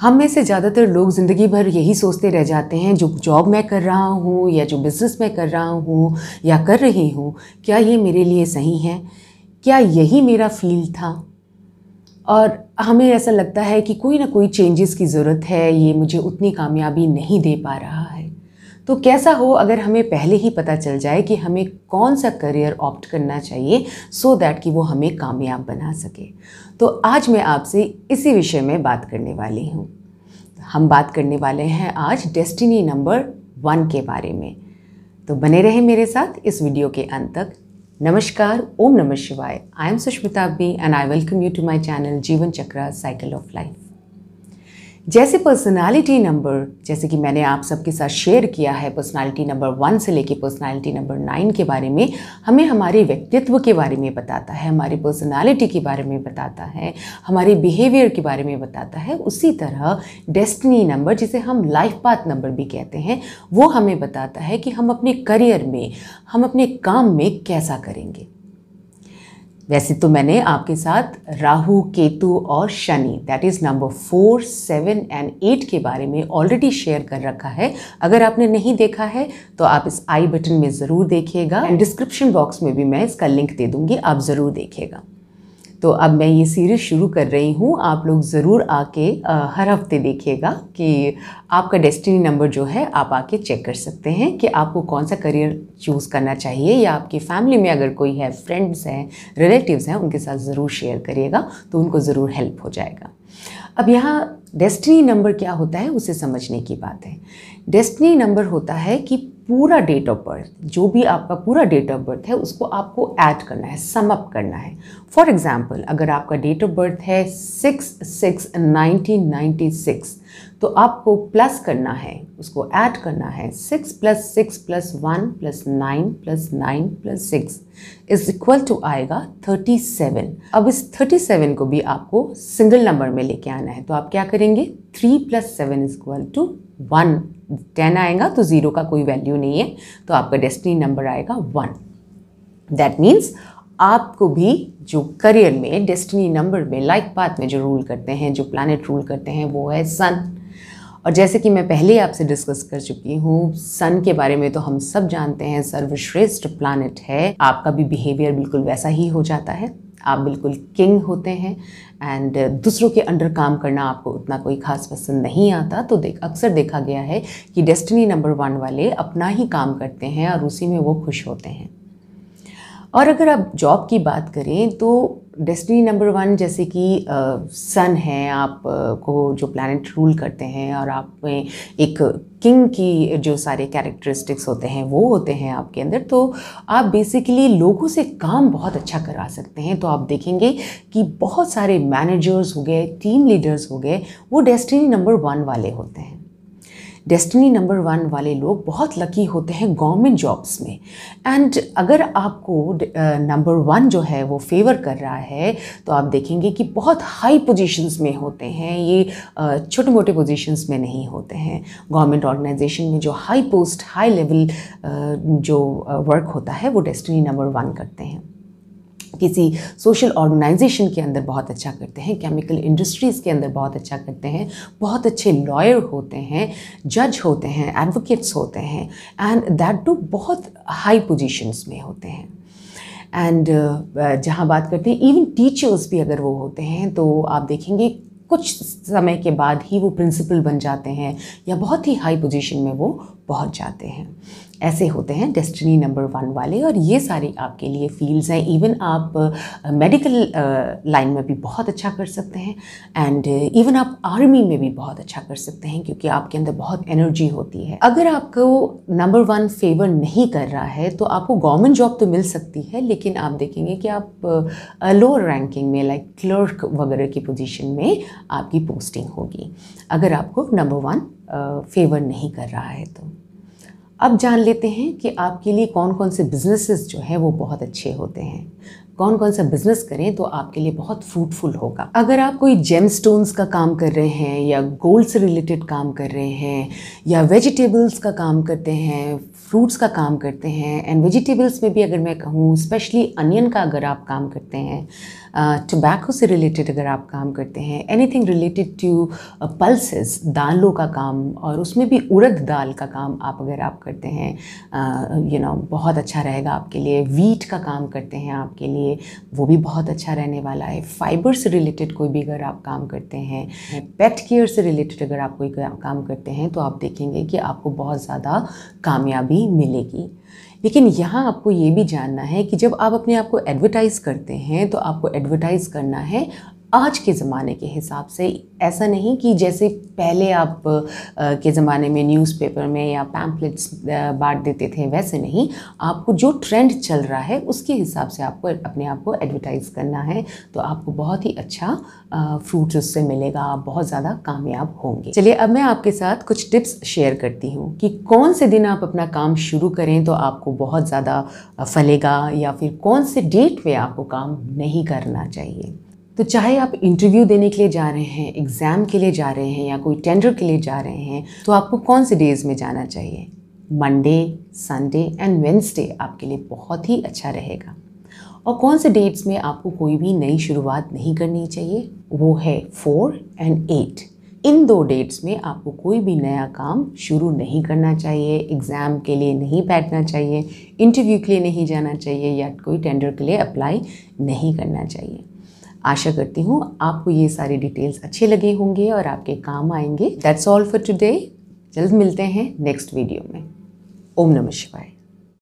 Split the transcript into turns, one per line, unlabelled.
हम में से ज़्यादातर लोग ज़िंदगी भर यही सोचते रह जाते हैं जो जॉब मैं कर रहा हूँ या जो बिज़नेस मैं कर रहा हूँ या कर रही हूँ क्या ये मेरे लिए सही है क्या यही मेरा फील था और हमें ऐसा लगता है कि कोई ना कोई चेंजेस की ज़रूरत है ये मुझे उतनी कामयाबी नहीं दे पा रहा है तो कैसा हो अगर हमें पहले ही पता चल जाए कि हमें कौन सा करियर ऑप्ट करना चाहिए सो so दैट कि वो हमें कामयाब बना सके तो आज मैं आपसे इसी विषय में बात करने वाली हूँ हम बात करने वाले हैं आज डेस्टिनी नंबर वन के बारे में तो बने रहे मेरे साथ इस वीडियो के अंत तक नमस्कार ओम नमः शिवाय I am Sushmita B and I welcome you to my channel जीवन चक्र साइकिल ऑफ लाइफ जैसे पर्सनालिटी नंबर जैसे कि मैंने आप सबके साथ शेयर किया है पर्सनालिटी नंबर वन से लेके पर्सनालिटी नंबर नाइन के बारे में हमें हमारे व्यक्तित्व के बारे में बताता है हमारी पर्सनालिटी के बारे में बताता है हमारे बिहेवियर के बारे में बताता है उसी तरह डेस्टिनी नंबर जिसे हम लाइफ पाथ नंबर भी कहते हैं वो हमें बताता है कि हम अपने करियर में हम अपने काम में कैसा करेंगे वैसे तो मैंने आपके साथ राहु केतु और Shani that is number four seven and eight के बारे में ऑलरेडी शेयर कर रखा है अगर आपने नहीं देखा है तो आप इस आई बटन में ज़रूर देखिएगा एंड डिस्क्रिप्शन बॉक्स में भी मैं इसका लिंक दे दूंगी आप ज़रूर देखिएगा तो अब मैं ये सीरीज़ शुरू कर रही हूँ आप लोग ज़रूर आके हर हफ्ते देखिएगा कि आपका डेस्टिनी नंबर जो है आप आके चेक कर सकते हैं कि आपको कौन सा करियर चूज़ करना चाहिए या आपकी फैमिली में अगर कोई है फ्रेंड्स हैं रिलेटिव्स हैं उनके साथ ज़रूर शेयर करिएगा तो उनको ज़रूर हेल्प हो जाएगा अब यहाँ डेस्टिनी नंबर क्या होता है उसे समझने की बात है डेस्टिनी नंबर होता है कि पूरा डेट ऑफ बर्थ जो भी आपका पूरा डेट ऑफ बर्थ है उसको आपको ऐड करना है समअप करना है फॉर एग्जांपल अगर आपका डेट ऑफ बर्थ है six six nineteen ninety six तो आपको प्लस करना है उसको ऐड करना है six plus six plus one plus nine plus nine plus six is equal to आएगा थर्टी सेवन अब इस थर्टी सेवन को भी आपको सिंगल नंबर में लेके आना है तो आप क्या करेंगे three plus seven is equal to one ten आएगा तो ज़ीरो का कोई वैल्यू नहीं है तो आपका डेस्टिनी नंबर आएगा वन दैट मीन्स आपको भी जो करियर में डेस्टिनी नंबर में लाइक पाथ में जो रूल करते हैं जो प्लानट रूल करते हैं वो है सन और जैसे कि मैं पहले ही आपसे डिस्कस कर चुकी हूँ सन के बारे में तो हम सब जानते हैं सर्वश्रेष्ठ प्लानट है आपका भी बिहेवियर बिल्कुल वैसा ही हो जाता है आप बिल्कुल किंग होते हैं एंड दूसरों के अंडर काम करना आपको उतना कोई खास पसंद नहीं आता तो देख अक्सर देखा गया है कि डेस्टिनी नंबर वन वाले अपना ही काम करते हैं और उसी में वो खुश होते हैं और अगर आप जॉब की बात करें तो डेस्टिनी नंबर वन जैसे कि सन है आप को जो प्लानट रूल करते हैं और आप में एक किंग की जो सारे कैरेक्टरिस्टिक्स होते हैं वो होते हैं आपके अंदर तो आप बेसिकली लोगों से काम बहुत अच्छा करा सकते हैं तो आप देखेंगे कि बहुत सारे मैनेजर्स हो गए टीम लीडर्स हो गए वो डेस्टिनी नंबर वन वाले होते हैं डेस्टिनी नंबर वन वाले लोग बहुत लकी होते हैं गवर्नमेंट जॉब्स में एंड अगर आपको नंबर वन जो है वो फेवर कर रहा है तो आप देखेंगे कि बहुत हाई पोजीशंस में होते हैं ये छोटे मोटे पोजीशंस में नहीं होते हैं गवर्नमेंट ऑर्गेनाइजेशन में जो हाई पोस्ट हाई लेवल जो वर्क होता है वो डेस्टिनी नंबर वन करते हैं किसी सोशल ऑर्गेनाइजेशन के अंदर बहुत अच्छा करते हैं केमिकल इंडस्ट्रीज़ के अंदर बहुत अच्छा करते हैं बहुत अच्छे लॉयर होते हैं जज होते हैं एडवोकेट्स होते हैं एंड दैट टू बहुत हाई पोजीशंस में होते हैं एंड uh, जहाँ बात करते हैं इवन टीचर्स भी अगर वो होते हैं तो आप देखेंगे कुछ समय के बाद ही वो प्रिंसिपल बन जाते हैं या बहुत ही हाई पोजीशन में वो पहुंच जाते हैं ऐसे होते हैं डेस्टिनी नंबर वन वाले और ये सारे आपके लिए फील्ड्स हैं इवन आप मेडिकल uh, लाइन uh, में भी बहुत अच्छा कर सकते हैं एंड इवन uh, आप आर्मी में भी बहुत अच्छा कर सकते हैं क्योंकि आपके अंदर बहुत एनर्जी होती है अगर आपको नंबर वन फेवर नहीं कर रहा है तो आपको गवर्नमेंट जॉब तो मिल सकती है लेकिन आप देखेंगे कि आप लोअर uh, रैंकिंग में लाइक क्लर्क वगैरह की पोजिशन में आपकी पोस्टिंग होगी अगर आपको नंबर वन फेवर नहीं कर रहा है तो अब जान लेते हैं कि आपके लिए कौन कौन से बिजनेसेस जो है वो बहुत अच्छे होते हैं कौन कौन सा बिजनेस करें तो आपके लिए बहुत फ्रूटफुल होगा अगर आप कोई जेम स्टोन्स का काम कर रहे हैं या गोल्ड से रिलेटेड काम कर रहे हैं या वेजिटेबल्स का काम करते हैं फ्रूट्स का काम करते हैं एंड वेजिटेबल्स में भी अगर मैं कहूँ स्पेशली अनियन का अगर आप काम करते हैं टोबैको से रिलेटेड अगर आप काम करते हैं एनीथिंग रिलेटेड टू पल्सेस दालों का काम और उसमें भी उड़द दाल का काम आप अगर आप करते हैं यू नो बहुत अच्छा रहेगा आपके लिए वीट का काम करते हैं आपके लिए वो भी बहुत अच्छा रहने वाला है फाइबर से रिलेटेड कोई भी अगर आप काम करते हैं पेट केयर से रिलेटेड अगर आप कोई काम करते हैं तो आप देखेंगे कि आपको बहुत ज़्यादा कामयाबी मिलेगी लेकिन यहाँ आपको ये भी जानना है कि जब आप अपने आप को एडवर्टाइज़ करते हैं तो आपको एडवर्टाइज़ करना है आज के ज़माने के हिसाब से ऐसा नहीं कि जैसे पहले आप के ज़माने में न्यूज़पेपर में या पैम्पलेट्स बांट देते थे वैसे नहीं आपको जो ट्रेंड चल रहा है उसके हिसाब से आपको अपने आप को एडवर्टाइज़ करना है तो आपको बहुत ही अच्छा फ्रूट्स उससे मिलेगा आप बहुत ज़्यादा कामयाब होंगे चलिए अब मैं आपके साथ कुछ टिप्स शेयर करती हूँ कि कौन से दिन आप अपना काम शुरू करें तो आपको बहुत ज़्यादा फलेगा या फिर कौन से डेट पर आपको काम नहीं करना चाहिए तो चाहे आप इंटरव्यू देने के लिए जा रहे हैं एग्ज़ाम के लिए जा रहे हैं या कोई टेंडर के लिए जा रहे हैं तो आपको कौन से डेज़ में जाना चाहिए मंडे संडे एंड वेंसडे आपके लिए बहुत ही अच्छा रहेगा और कौन से डेट्स में आपको कोई भी नई शुरुआत नहीं करनी चाहिए वो है फोर एंड एट इन दो डेट्स में आपको कोई भी नया काम शुरू नहीं करना चाहिए एग्ज़ाम के लिए नहीं बैठना चाहिए इंटरव्यू के लिए नहीं जाना चाहिए या कोई टेंडर के लिए अप्लाई नहीं करना चाहिए आशा करती हूँ आपको ये सारी डिटेल्स अच्छे लगे होंगे और आपके काम आएंगे दैट्स ऑल फॉर टुडे जल्द मिलते हैं नेक्स्ट वीडियो में ओम नमः शिवाय